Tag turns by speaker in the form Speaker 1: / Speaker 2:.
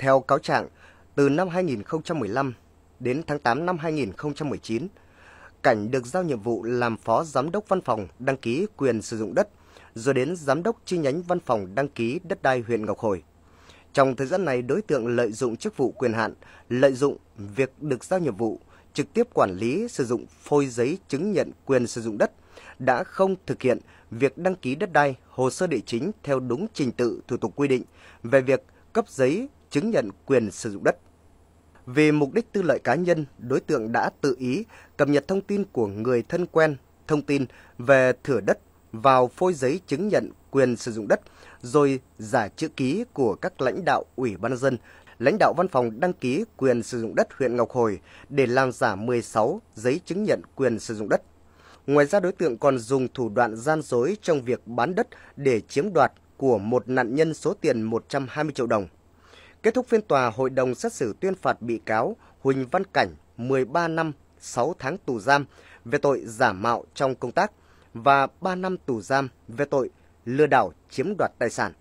Speaker 1: Theo cáo trạng, từ năm 2015 đến tháng 8 năm 2019, Cảnh được giao nhiệm vụ làm phó giám đốc văn phòng đăng ký quyền sử dụng đất, rồi đến giám đốc chi nhánh văn phòng đăng ký đất đai huyện Ngọc Hồi. Trong thời gian này, đối tượng lợi dụng chức vụ quyền hạn, lợi dụng việc được giao nhiệm vụ, trực tiếp quản lý sử dụng phôi giấy chứng nhận quyền sử dụng đất, đã không thực hiện việc đăng ký đất đai, hồ sơ địa chính theo đúng trình tự thủ tục quy định về việc cấp giấy chứng nhận quyền sử dụng đất. Vì mục đích tư lợi cá nhân, đối tượng đã tự ý cập nhật thông tin của người thân quen, thông tin về thửa đất vào phôi giấy chứng nhận quyền sử dụng đất, rồi giả chữ ký của các lãnh đạo Ủy ban dân, lãnh đạo văn phòng đăng ký quyền sử dụng đất huyện Ngọc Hồi để làm giả 16 giấy chứng nhận quyền sử dụng đất. Ngoài ra đối tượng còn dùng thủ đoạn gian dối trong việc bán đất để chiếm đoạt của một nạn nhân số tiền 120 triệu đồng. Kết thúc phiên tòa, hội đồng xét xử tuyên phạt bị cáo Huỳnh Văn Cảnh 13 năm 6 tháng tù giam về tội giả mạo trong công tác và 3 năm tù giam về tội lừa đảo chiếm đoạt tài sản.